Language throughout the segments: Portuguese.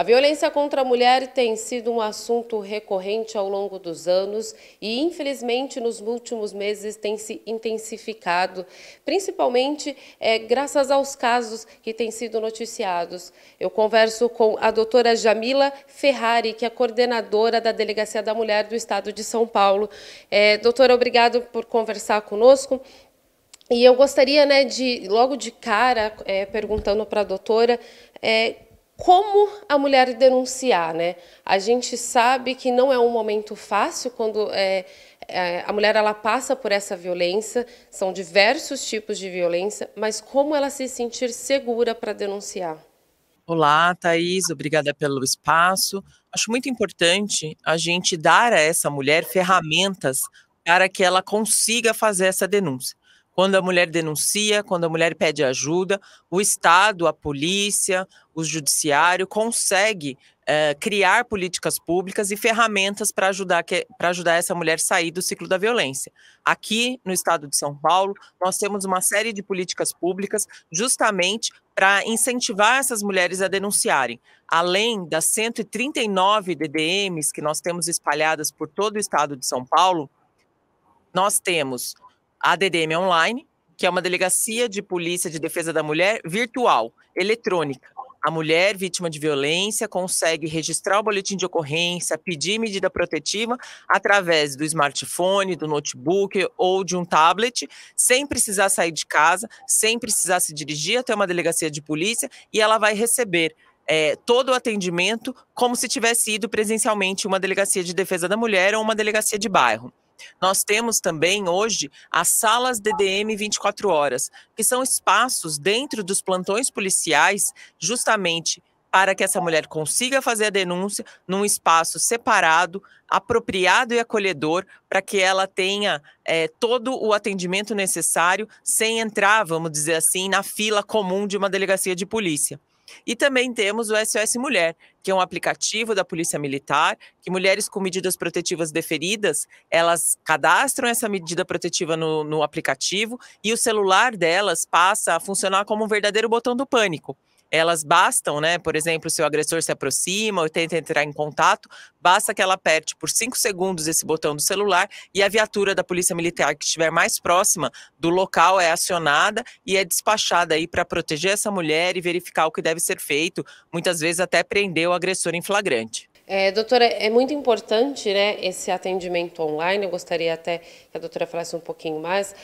A violência contra a mulher tem sido um assunto recorrente ao longo dos anos e, infelizmente, nos últimos meses tem se intensificado, principalmente é, graças aos casos que têm sido noticiados. Eu converso com a doutora Jamila Ferrari, que é coordenadora da Delegacia da Mulher do Estado de São Paulo. É, doutora, obrigado por conversar conosco. E eu gostaria, né, de logo de cara, é, perguntando para a doutora, é, como a mulher denunciar, né? A gente sabe que não é um momento fácil quando é, é, a mulher ela passa por essa violência, são diversos tipos de violência, mas como ela se sentir segura para denunciar? Olá, Thaís, obrigada pelo espaço. Acho muito importante a gente dar a essa mulher ferramentas para que ela consiga fazer essa denúncia. Quando a mulher denuncia, quando a mulher pede ajuda, o Estado, a polícia, o judiciário consegue é, criar políticas públicas e ferramentas para ajudar, ajudar essa mulher sair do ciclo da violência. Aqui no estado de São Paulo, nós temos uma série de políticas públicas justamente para incentivar essas mulheres a denunciarem. Além das 139 DDMs que nós temos espalhadas por todo o estado de São Paulo, nós temos a DDM Online, que é uma delegacia de polícia de defesa da mulher virtual, eletrônica. A mulher vítima de violência consegue registrar o boletim de ocorrência, pedir medida protetiva através do smartphone, do notebook ou de um tablet, sem precisar sair de casa, sem precisar se dirigir até uma delegacia de polícia e ela vai receber é, todo o atendimento como se tivesse ido presencialmente uma delegacia de defesa da mulher ou uma delegacia de bairro. Nós temos também hoje as salas DDM 24 horas, que são espaços dentro dos plantões policiais, justamente para que essa mulher consiga fazer a denúncia num espaço separado, apropriado e acolhedor, para que ela tenha é, todo o atendimento necessário, sem entrar, vamos dizer assim, na fila comum de uma delegacia de polícia. E também temos o SOS Mulher, que é um aplicativo da Polícia Militar, que mulheres com medidas protetivas deferidas, elas cadastram essa medida protetiva no, no aplicativo e o celular delas passa a funcionar como um verdadeiro botão do pânico elas bastam, né? Por exemplo, se o agressor se aproxima ou tenta entrar em contato, basta que ela aperte por cinco segundos esse botão do celular e a viatura da Polícia Militar que estiver mais próxima do local é acionada e é despachada aí para proteger essa mulher e verificar o que deve ser feito, muitas vezes até prender o agressor em flagrante. É, doutora, é muito importante né, esse atendimento online. Eu gostaria até que a doutora falasse um pouquinho mais,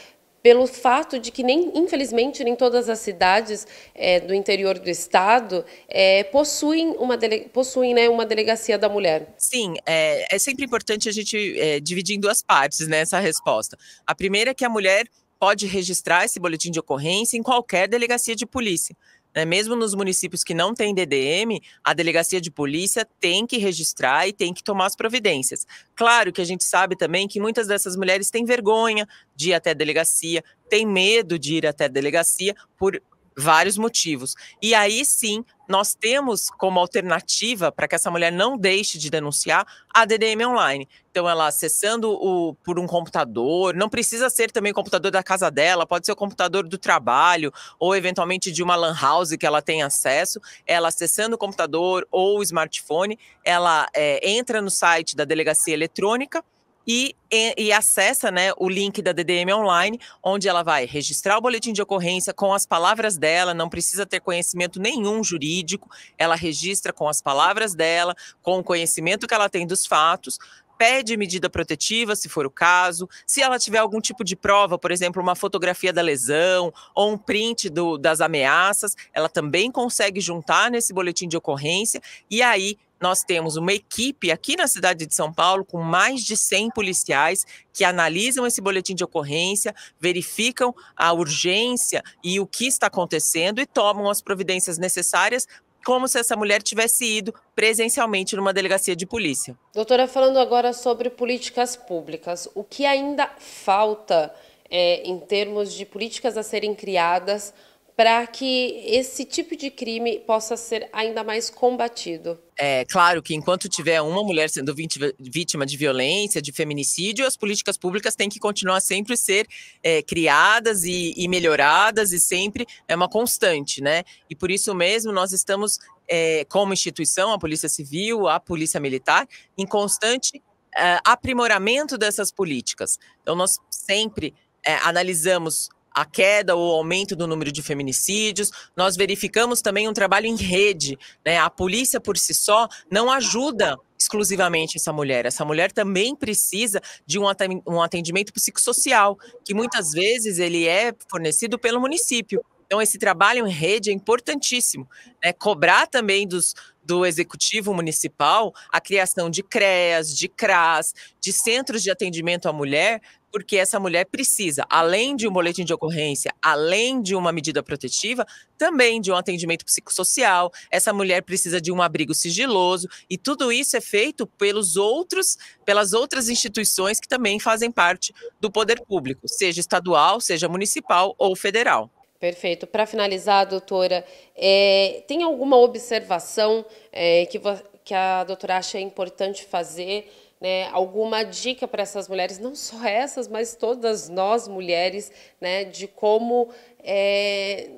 pelo fato de que, nem, infelizmente, nem todas as cidades é, do interior do estado é, possuem, uma, dele, possuem né, uma delegacia da mulher. Sim, é, é sempre importante a gente é, dividir em duas partes né, essa resposta. A primeira é que a mulher pode registrar esse boletim de ocorrência em qualquer delegacia de polícia né, mesmo nos municípios que não têm DDM, a delegacia de polícia tem que registrar e tem que tomar as providências. Claro que a gente sabe também que muitas dessas mulheres têm vergonha de ir até a delegacia, têm medo de ir até a delegacia por vários motivos. E aí sim, nós temos como alternativa para que essa mulher não deixe de denunciar a DDM online. Então, ela acessando o, por um computador, não precisa ser também o computador da casa dela, pode ser o computador do trabalho, ou eventualmente de uma Lan House que ela tem acesso. Ela acessando o computador ou o smartphone, ela é, entra no site da delegacia eletrônica e, e, e, acessa né, o link da DDM Online, onde ela vai registrar o boletim de ocorrência com as palavras dela, não precisa ter conhecimento nenhum jurídico, ela registra com as palavras dela, com o conhecimento que ela tem dos fatos, pede medida protetiva, se for o caso, se ela tiver algum tipo de prova, por exemplo, uma fotografia da lesão ou um print do, das ameaças, ela também consegue juntar nesse boletim de ocorrência e aí nós temos uma equipe aqui na cidade de São Paulo com mais de 100 policiais que analisam esse boletim de ocorrência, verificam a urgência e o que está acontecendo e tomam as providências necessárias como se essa mulher tivesse ido presencialmente numa delegacia de polícia. Doutora, falando agora sobre políticas públicas, o que ainda falta é, em termos de políticas a serem criadas para que esse tipo de crime possa ser ainda mais combatido? É claro que enquanto tiver uma mulher sendo vítima de violência, de feminicídio, as políticas públicas têm que continuar sempre ser é, criadas e, e, melhoradas e sempre é uma constante, né? E por isso mesmo nós estamos, é, como instituição, a Polícia Civil, a Polícia Militar, em constante é, aprimoramento dessas políticas. Então nós sempre é, analisamos a queda ou aumento do número de feminicídios. Nós verificamos também um trabalho em rede. Né? A polícia por si só não ajuda exclusivamente essa mulher. Essa mulher também precisa de um atendimento psicossocial, que muitas vezes ele é fornecido pelo município. Então, esse trabalho em rede é importantíssimo. Né? Cobrar também dos, do Executivo Municipal a criação de CREAS, de CRAS, de centros de atendimento à mulher, porque essa mulher precisa, além de um boletim de ocorrência, além de uma medida protetiva, também de um atendimento psicossocial, essa mulher precisa de um abrigo sigiloso, e tudo isso é feito pelos outros, pelas outras instituições que também fazem parte do poder público, seja estadual, seja municipal ou federal. Perfeito. Para finalizar, doutora, é, tem alguma observação é, que, que a doutora acha importante fazer? Né, alguma dica para essas mulheres, não só essas, mas todas nós mulheres, né, de como é,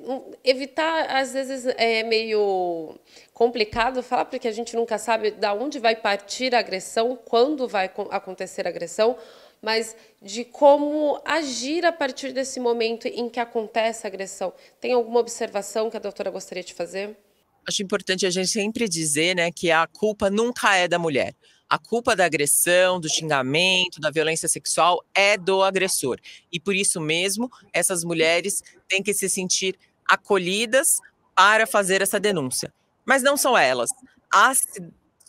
evitar, às vezes é meio complicado falar, porque a gente nunca sabe da onde vai partir a agressão, quando vai acontecer a agressão, mas de como agir a partir desse momento em que acontece a agressão. Tem alguma observação que a doutora gostaria de fazer? Acho importante a gente sempre dizer né, que a culpa nunca é da mulher. A culpa da agressão, do xingamento, da violência sexual é do agressor. E por isso mesmo, essas mulheres têm que se sentir acolhidas para fazer essa denúncia. Mas não são elas. As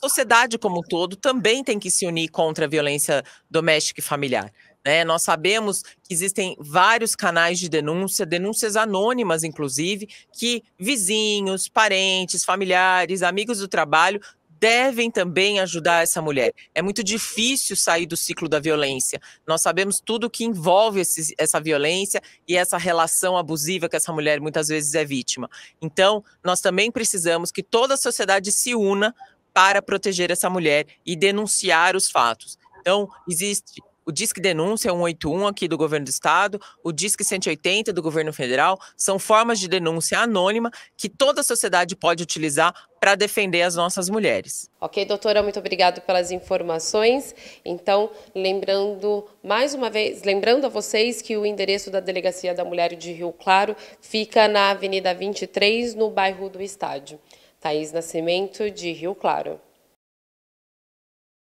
sociedade como um todo também tem que se unir contra a violência doméstica e familiar. Né? Nós sabemos que existem vários canais de denúncia, denúncias anônimas, inclusive, que vizinhos, parentes, familiares, amigos do trabalho devem também ajudar essa mulher. É muito difícil sair do ciclo da violência. Nós sabemos tudo o que envolve esse, essa violência e essa relação abusiva que essa mulher muitas vezes é vítima. Então, nós também precisamos que toda a sociedade se una para proteger essa mulher e denunciar os fatos. Então, existe o Disque Denúncia 181 aqui do governo do estado, o Disque 180 do governo federal, são formas de denúncia anônima que toda a sociedade pode utilizar para defender as nossas mulheres. Ok, doutora, muito obrigado pelas informações. Então, lembrando mais uma vez, lembrando a vocês que o endereço da Delegacia da Mulher de Rio Claro fica na Avenida 23, no bairro do Estádio. Thaís Nascimento, de Rio Claro.